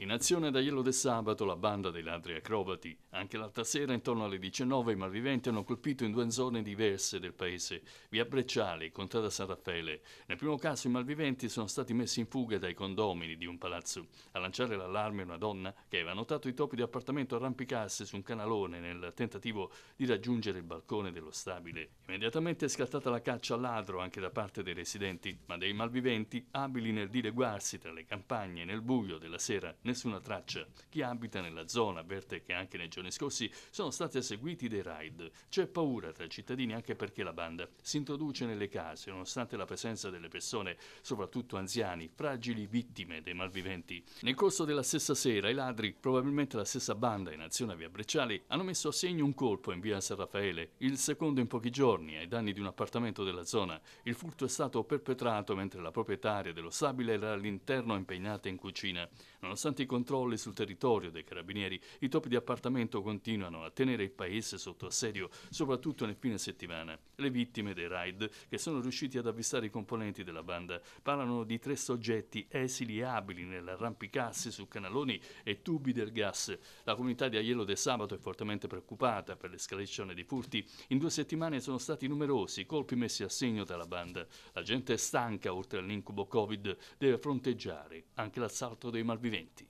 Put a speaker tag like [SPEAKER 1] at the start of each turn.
[SPEAKER 1] In azione da Iello del Sabato, la banda dei ladri acrobati, anche l'altra sera intorno alle 19 i malviventi hanno colpito in due zone diverse del paese, via Brecciali, contrada San Raffaele. Nel primo caso i malviventi sono stati messi in fuga dai condomini di un palazzo. A lanciare l'allarme una donna che aveva notato i topi di appartamento arrampicarsi su un canalone nel tentativo di raggiungere il balcone dello stabile. Immediatamente è scattata la caccia al ladro anche da parte dei residenti, ma dei malviventi, abili nel dileguarsi tra le campagne nel buio della sera, nessuna traccia. Chi abita nella zona avverte che anche nei giorni scorsi sono stati eseguiti dei raid. C'è paura tra i cittadini anche perché la banda si introduce nelle case, nonostante la presenza delle persone, soprattutto anziani, fragili vittime dei malviventi. Nel corso della stessa sera i ladri, probabilmente la stessa banda in azione a Via Brecciali, hanno messo a segno un colpo in Via San Raffaele, il secondo in pochi giorni, ai danni di un appartamento della zona. Il furto è stato perpetrato mentre la proprietaria dello stabile era all'interno impegnata in cucina. Nonostante Nonostante i controlli sul territorio dei carabinieri, i topi di appartamento continuano a tenere il paese sotto assedio, soprattutto nel fine settimana. Le vittime dei raid, che sono riusciti ad avvistare i componenti della banda, parlano di tre soggetti esili e abili nell'arrampicarsi su canaloni e tubi del gas. La comunità di Aiello del Sabato è fortemente preoccupata per l'escalation di furti. In due settimane sono stati numerosi i colpi messi a segno dalla banda. La gente è stanca, oltre all'incubo Covid, deve fronteggiare anche l'assalto dei malviventi.